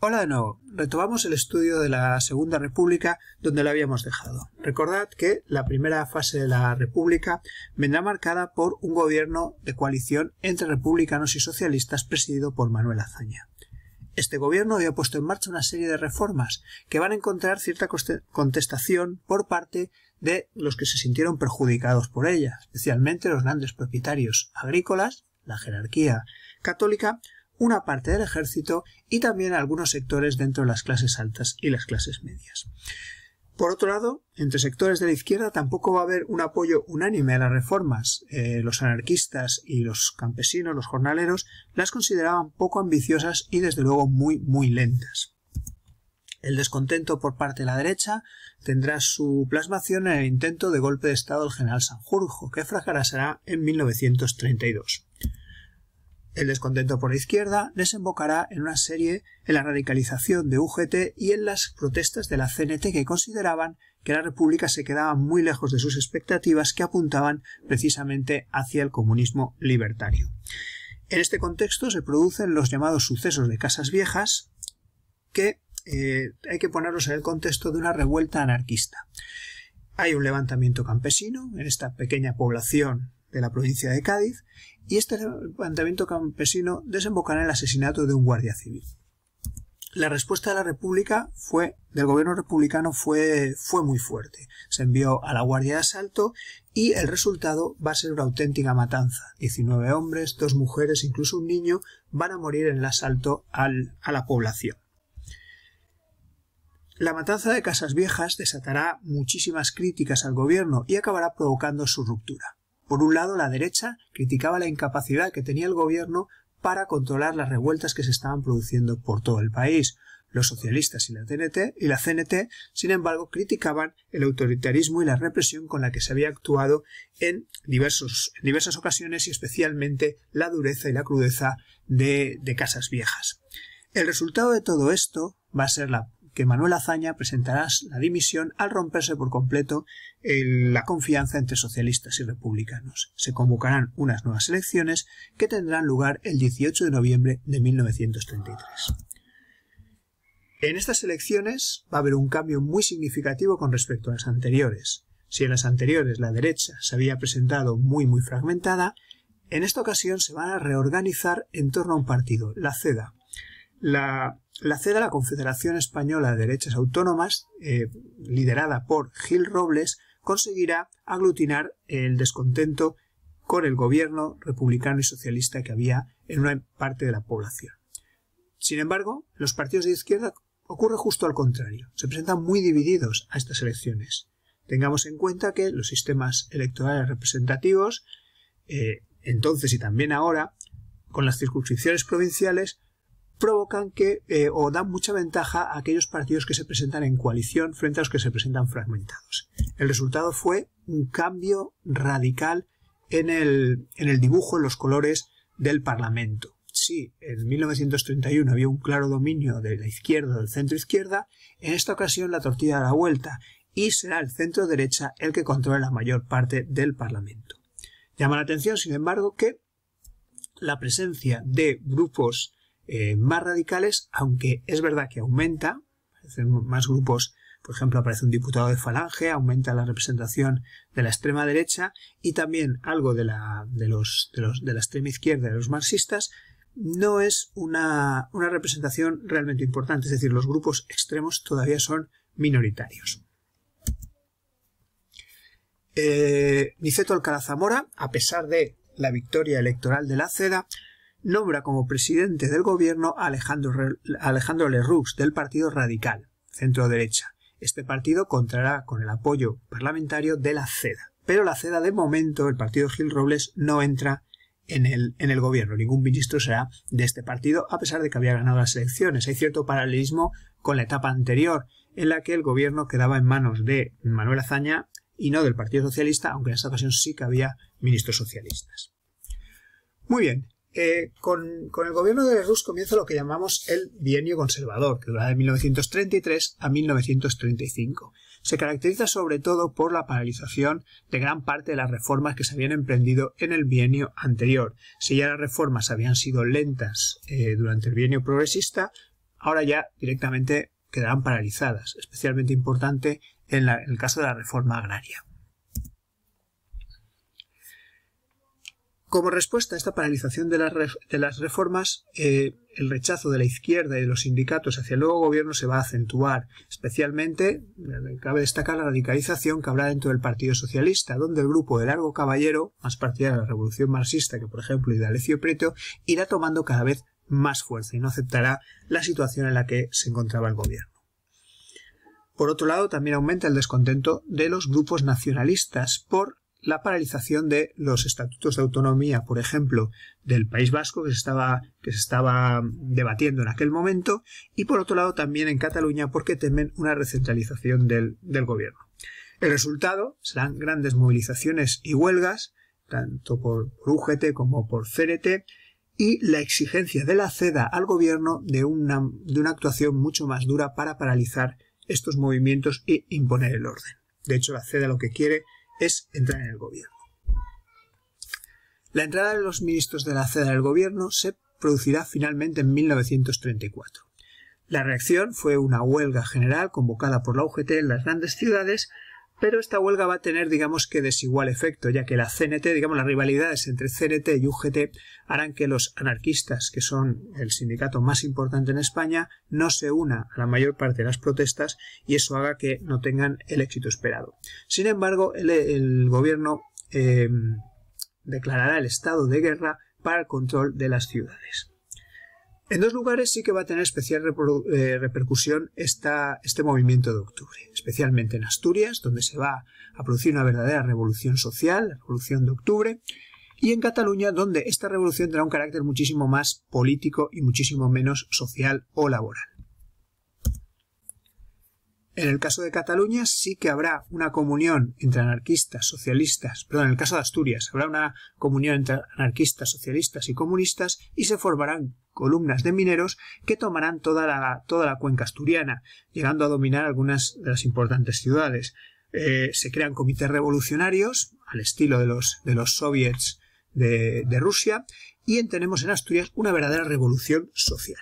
Hola de nuevo. Retomamos el estudio de la Segunda República donde la habíamos dejado. Recordad que la primera fase de la República vendrá marcada por un gobierno de coalición entre republicanos y socialistas presidido por Manuel Azaña. Este gobierno había puesto en marcha una serie de reformas que van a encontrar cierta contestación por parte de los que se sintieron perjudicados por ella, especialmente los grandes propietarios agrícolas, la jerarquía católica una parte del ejército y también algunos sectores dentro de las clases altas y las clases medias. Por otro lado, entre sectores de la izquierda tampoco va a haber un apoyo unánime a las reformas. Eh, los anarquistas y los campesinos, los jornaleros, las consideraban poco ambiciosas y desde luego muy, muy lentas. El descontento por parte de la derecha tendrá su plasmación en el intento de golpe de Estado del general Sanjurjo, que fracasará en 1932. El descontento por la izquierda desembocará en una serie en la radicalización de UGT y en las protestas de la CNT que consideraban que la República se quedaba muy lejos de sus expectativas que apuntaban precisamente hacia el comunismo libertario. En este contexto se producen los llamados sucesos de casas viejas que eh, hay que ponerlos en el contexto de una revuelta anarquista. Hay un levantamiento campesino en esta pequeña población de la provincia de Cádiz, y este levantamiento campesino desembocará en el asesinato de un guardia civil. La respuesta de la República fue, del gobierno republicano fue, fue muy fuerte. Se envió a la Guardia de Asalto y el resultado va a ser una auténtica matanza. 19 hombres, dos mujeres, incluso un niño van a morir en el asalto a la población. La matanza de Casas Viejas desatará muchísimas críticas al gobierno y acabará provocando su ruptura. Por un lado, la derecha criticaba la incapacidad que tenía el gobierno para controlar las revueltas que se estaban produciendo por todo el país. Los socialistas y la, y la CNT, sin embargo, criticaban el autoritarismo y la represión con la que se había actuado en, diversos, en diversas ocasiones y especialmente la dureza y la crudeza de casas viejas. El resultado de todo esto va a ser la que Manuel Azaña presentará la dimisión al romperse por completo la confianza entre socialistas y republicanos. Se convocarán unas nuevas elecciones que tendrán lugar el 18 de noviembre de 1933. En estas elecciones va a haber un cambio muy significativo con respecto a las anteriores. Si en las anteriores la derecha se había presentado muy muy fragmentada, en esta ocasión se van a reorganizar en torno a un partido, la CEDA. La la CEDA, la Confederación Española de Derechas Autónomas, eh, liderada por Gil Robles, conseguirá aglutinar el descontento con el gobierno republicano y socialista que había en una parte de la población. Sin embargo, los partidos de izquierda ocurre justo al contrario, se presentan muy divididos a estas elecciones. Tengamos en cuenta que los sistemas electorales representativos, eh, entonces y también ahora, con las circunscripciones provinciales, provocan que eh, o dan mucha ventaja a aquellos partidos que se presentan en coalición frente a los que se presentan fragmentados. El resultado fue un cambio radical en el, dibujo, en los colores del Parlamento. Sí, en 1931 había un claro dominio de la izquierda, del centro izquierda, en esta ocasión la tortilla da la vuelta y será el centro derecha el que controle la mayor parte del Parlamento. Llama la atención, sin embargo, que la presencia de grupos eh, más radicales, aunque es verdad que aumenta, aparecen más grupos, por ejemplo, aparece un diputado de Falange, aumenta la representación de la extrema derecha y también algo de la, de la extrema izquierda, de los marxistas, no es una, representación realmente importante, es decir, los grupos extremos todavía son minoritarios. Eh, Niceto Alcalá Zamora, a pesar de la victoria electoral de la CEDA, nombra como presidente del gobierno Alejandro, Alejandro del Partido Radical, centro derecha. Este partido contará con el apoyo parlamentario de la CEDA. Pero la CEDA de momento, el partido Gil Robles, no entra en el, en el gobierno. Ningún ministro será de este partido, a pesar de que había ganado las elecciones. Hay cierto paralelismo con la etapa anterior, en la que el gobierno quedaba en manos de Manuel Azaña y no del Partido Socialista, aunque en esta ocasión sí que había ministros socialistas. Muy bien, eh, con, el gobierno de Rus comienza lo que llamamos el bienio conservador, que dura de 1933 a 1935. Se caracteriza sobre todo por la paralización de gran parte de las reformas que se habían emprendido en el bienio anterior. Si ya las reformas habían sido lentas eh, durante el bienio progresista, ahora ya directamente quedarán paralizadas, especialmente importante en el caso de la reforma agraria. Como respuesta a esta paralización de las, reformas, eh, el rechazo de la izquierda y de los sindicatos hacia el nuevo gobierno se va a acentuar. Especialmente, eh, cabe destacar la radicalización que habrá dentro del Partido Socialista, donde el grupo de Largo Caballero, más partidario de la Revolución Marxista que, por ejemplo, y de Alecio Preto, irá tomando cada vez más fuerza y no aceptará la situación en la que se encontraba el gobierno. Por otro lado, también aumenta el descontento de los grupos nacionalistas por la paralización de los estatutos de autonomía, por ejemplo, del País Vasco, que se estaba, que se estaba debatiendo en aquel momento, y por otro lado también en Cataluña, porque temen una recentralización del, gobierno. El resultado serán grandes movilizaciones y huelgas, tanto por, UGT como por CNT, y la exigencia de la CEDA al gobierno de una, de una actuación mucho más dura para paralizar estos movimientos e imponer el orden. De hecho, la CEDA lo que quiere es entrar en el gobierno. La entrada de los ministros de la CEDA del gobierno se producirá finalmente en 1934. La reacción fue una huelga general convocada por la UGT en las grandes ciudades pero esta huelga va a tener, digamos que, desigual efecto, ya que la CNT, digamos, las rivalidades entre CNT y UGT harán que los anarquistas, que son el sindicato más importante en España, no se una a la mayor parte de las protestas y eso haga que no tengan el éxito esperado. Sin embargo, el, gobierno eh, declarará el estado de guerra para el control de las ciudades. En dos lugares sí que va a tener especial eh, repercusión este movimiento de octubre, especialmente en Asturias, donde se va a producir una verdadera revolución social, la revolución de octubre, y en Cataluña, donde esta revolución tendrá un carácter muchísimo más político y muchísimo menos social o laboral. En el caso de Cataluña sí que habrá una comunión entre anarquistas, socialistas, perdón, en el caso de Asturias habrá una comunión entre anarquistas, socialistas y comunistas y se formarán columnas de mineros que tomarán toda la, toda la cuenca asturiana, llegando a dominar algunas de las importantes ciudades. Eh, se crean comités revolucionarios, al estilo de los, de los soviets de, de Rusia, y tenemos en Asturias una verdadera revolución social.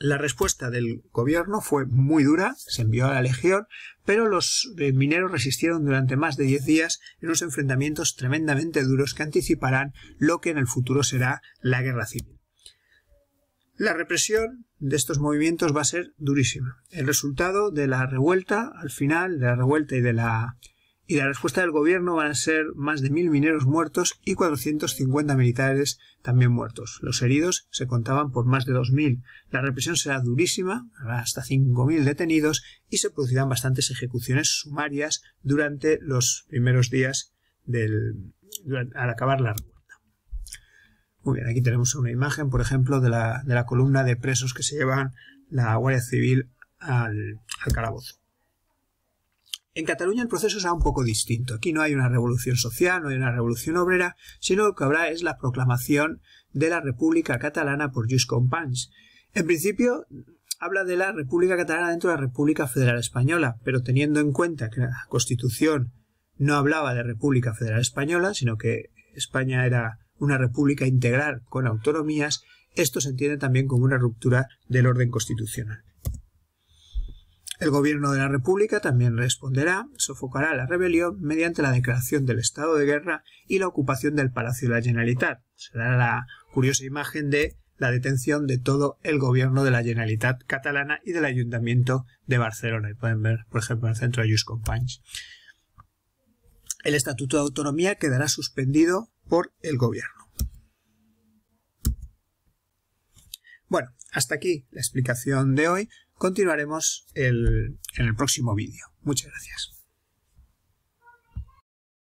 La respuesta del gobierno fue muy dura, se envió a la legión, pero los eh, mineros resistieron durante más de 10 días en unos enfrentamientos tremendamente duros que anticiparán lo que en el futuro será la guerra civil. La represión de estos movimientos va a ser durísima. El resultado de la revuelta, al final, de la revuelta y de la, y la respuesta del gobierno van a ser más de mil mineros muertos y 450 militares también muertos. Los heridos se contaban por más de 2.000. La represión será durísima, habrá hasta 5.000 detenidos y se producirán bastantes ejecuciones sumarias durante los primeros días del, al acabar la revuelta. Muy bien, aquí tenemos una imagen, por ejemplo, de la, columna de presos que se llevan la Guardia Civil al, al calabozo. En Cataluña el proceso es un poco distinto. Aquí no hay una revolución social, no hay una revolución obrera, sino lo que habrá es la proclamación de la República Catalana por Lluís En principio habla de la República Catalana dentro de la República Federal Española, pero teniendo en cuenta que la Constitución no hablaba de República Federal Española, sino que España era una república integral con autonomías, esto se entiende también como una ruptura del orden constitucional. El gobierno de la República también responderá, sofocará la rebelión mediante la declaración del estado de guerra y la ocupación del Palacio de la Generalitat. Será la curiosa imagen de la detención de todo el gobierno de la Generalitat catalana y del Ayuntamiento de Barcelona. pueden ver, por ejemplo, el centro de Jus el Estatuto de Autonomía quedará suspendido por el Gobierno. Bueno, hasta aquí la explicación de hoy. Continuaremos en el próximo vídeo. Muchas gracias.